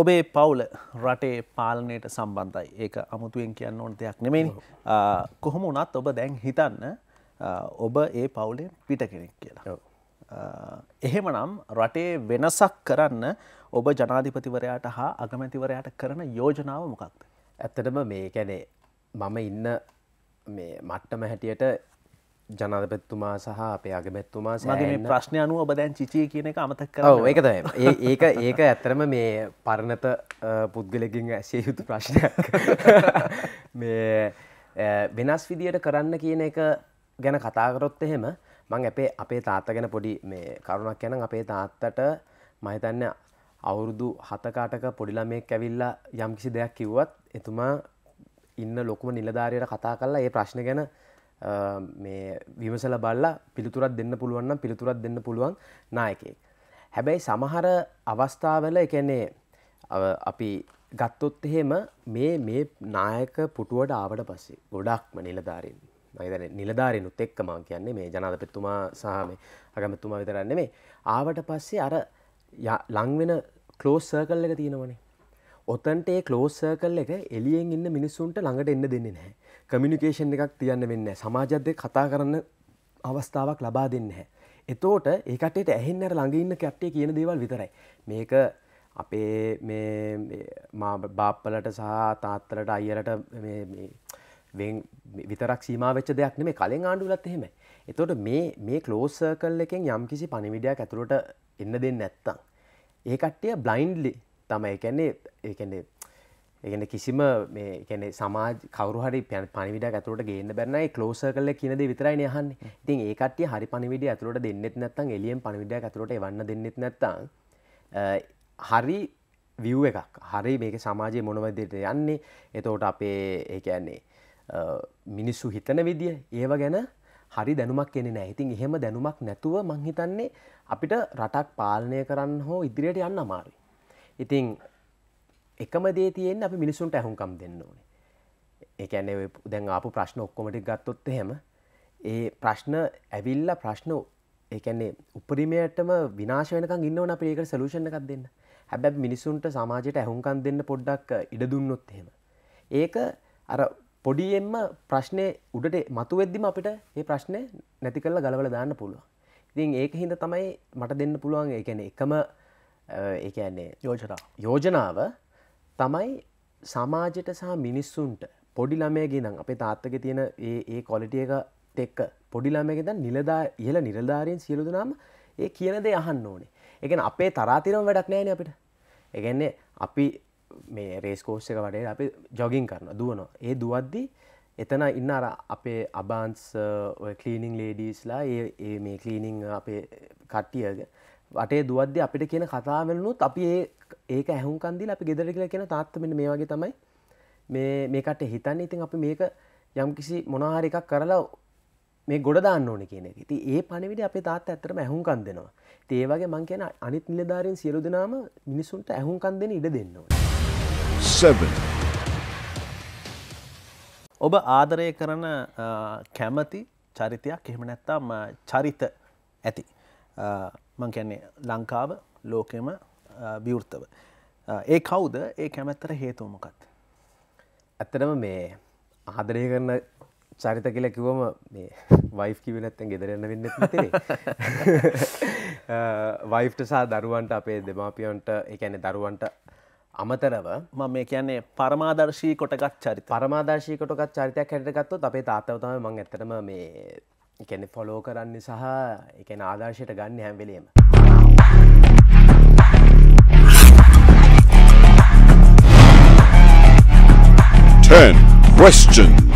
ඔබේ පවුල රටේ පාලනයට සම්බන්ධයි ඒක අමුතුවෙන් කියන්න ඕන දෙයක් නෙමෙයි කොහොම වනත් ඔබ දැන් හිතන්න ඔබ ඒ පවුලෙන් පිට කෙනෙක් කියලා එහෙම නම් රටේ වෙනසක් කරන්න ඔබ ජනාධිපතිවරයාට හා අගමැතිවරයාට කරන යෝජනාව මොකක්ද ඇත්තටම මේ කැනේ මම ඉන්න මට්ටම හැටියට ජනතපැත්තුමා සහ අපේ අගමැත්තුමා සගේ ප්‍රශ්නය අනුව බදැන් චිචය කියන එක අමතක් කර ඒකත ඒක ඒක ඇත්තරම මේ පරණත පුද්ගලකින් ඇසේ යුතු ප්‍රශ්නයක් මේ වෙනස් විදියට කරන්න කියන එක ගැන කතාකරොත් එහෙම මං අපේ අපේ තාත්ත ගැන පොඩි මේ කරුණක් ගැන අපේ තාත්තට මහිතන්න අවුරුදු හතකාටක පොඩිලමෙක් ඇවිල්ලා යම් කිසි දෙයක් කිව්වත් එතුමා ඉන්න ලොකුම නිලධාරයට කතා කල්ලා ඒ ප්‍රශ්න ගැන මේ විමසල බල්ලා පිළිතුරත් දෙන්න පුළුවන්නම් පිළිතුරත් දෙන්න පුළුවන් නායකෙක්. හැබැයි සමහර අවස්ථාවල එකන්නේ අපි ගත්තොත් එහෙම මේ මේ නායක පුටුවට ආවට පස්සේ ගොඩක්ම නිලධාරින් මහිතන නිලධාරිනුත් එක්කමං කියන්නේ මේ ජනාධපත්තුමා සහම අගමතුමා විතරන්නේ මේ ආවට පස්සේ අර ලංවෙන කලෝස් සර්කල් එක තියෙනවනේ ඔතන්ට ඒ කලෝසර්කල් එක එලියෙන් ඉන්න මිනිස්සුන්ට ළඟට එන්න දෙන්නේ නැහැ කමිනිිකේෂන් එකක් තියන්න වෙන්න සමාජද්‍ය කතා කරන්න අවස්ථාවක් ලබා දෙන්න හැ. එතෝට ඒකටට ඇහෙන්නර ළඟඉන්න කැට්ටේ කියන දේවල් විතරයි මේක අපේ බාප්පලට සහ තාත්තලට අයියට විතරක් සීමවෙච්ච දෙයක් නෙේ කලින් ආණ්ඩුලත් එහෙම එතොට මේ මේ කලෝසර්කල් එකෙන් යම් කිසි පණිවිඩයක් ඇතුළට එන්න දෙන්න නැත්තං ඒකට්ටය බ්ලයින්්ලි තම එකන්නේ ඒකන්නේ ඒගන කිසිම මේගැන සමාජ කවරුහරි පැන් පනිවිඩ ඇතුරට ගේන්න බැරන්නයි කලෝස කල කියනද විතරයි යහන් ඉතින් ඒකට හරි පනිවිඩ ඇතුරට දෙන්නෙත් නැත්තන් එලියම් පනිවිඩ ඇතුරට වන්න දෙන්නෙත් නැත්තං හරි විව් එකක් හරි මේක සමාජය මොනවදයට යන්නේ එතෝට අපේ ඒකන්නේ මිනිස්සු හිතන විදිිය ඒව ගැන හරි දැනුමක් එනෙ නෑ ඉතින් එහෙම දැනුමක් නැතුව මංහිතන්නේ අපිට රටක් පාලනය කරන්න හෝ ඉදිරියට යන්න අමාරුයි ඉතිං එකම දේ තියෙන් අප මිනිසුන්ට ඇහුම්කම් දෙන්න ඕනේ එකන දැන් අප ප්‍රශ්න ඔක්කොමටි ගත්තොත් හෙම ඒ ප්‍රශ්න ඇවිල්ල ප්‍රශ්න එකන්නේ උපරිමයටම විනාශවනක ඉන්නවන පේක සලූෂණ එකක් දෙන්න හැබැ මිනිසුන්ට සමාජයට ඇහුම්කන් දෙන්න පොඩ්ඩක් ඉඩ දුන්නොත් හෙම ඒක අර පොඩියෙන්ම ප්‍රශ්නය උඩට මතු වෙද්දිම අපිට ඒ ප්‍රශ්නය නැති කරලා ගලවල දාන්න පුළුවන් ඉතින් ඒක හින්ද තමයි මට දෙන්න පුළුවන් එකන එකම ඒන්නේ යෝජනා යෝජනාව තමයි සමාජට සහ මිනිස්සුන්ට පොඩි ළමයගේ නම් අපේ තාත්තක තියෙන ඒ කොලිටිය එක තෙක්ක පොඩි ළමයගෙද නිලදා ඉහල නිරධාරයෙන් සියලුදනාම ඒ කියනදේ අහන්න ඕනේ එකන අපේ තරාතිරම් වැඩක් නෑන අපිට එකන්නේ අපි මේ රේස්කෝෂ් එක වඩේ අපි ජොගින් කරන දුවන ඒ දුවද්දී එතන ඉන්න අර අපේ අබාන්ස් කලීනිං ලේඩීස්ලා ඒ මේ කලීනිං අපේ කට්ටියග වටේ දුවද්‍ය අපිට කියන කතාවලනුත් අපි ඒ ඒක ඇහුන්කන්දිල අපි ගෙදර කියලා කියෙන තාත්තමෙන මේ වගේ තමයි මේ මේකට හිතන්න ඉතින් අපි මේක යම් කිසි මොනහරි එකක් කරලා මේ ගොඩ දාන්න ඕන කියන ති ඒ පණවිට අපේ තාත් ඇතරම ඇහුන්කන් දෙනවා ඒේවගේ මං කියන අනිත් නිලධාරෙන් සියරු දෙනාම මිනිසුන්ට ඇහුන්කන් දෙෙන ඉඩ දෙන්නවා. ඔබ ආදරය කරන කැමති චරිතයක් එහෙම නැත්තම් චරිත ඇති මං කියන්නේ ලංකාව ලෝකෙම විවෘත්තව. ඒ කවුද ඒ කැමැත්තර හේතුවමකත්. ඇත්තටම මේ ආදරය කරන චරිත කියල කිවම වයිෆ් කිව නැත්තැන් ගෙදරන්න වෙන්න තේ වයිෆ්ට සහ දරුවන්ට අපේ දෙමාපියන්ට එකැන දරුවන්ට අමතරව ම මේ කියන්නේ පරමාදර්ශී කොටගත් චරිත පරමාදර්ශී කොටගත් චරිතයක් හැටගත්තු අපේ තාත්තවතම මං ඇතරම මේ එකන ෆොලෝ කරන්න සහ එකන ආදර්ශයට ගන්න හැම්වෙලීම Ten questions.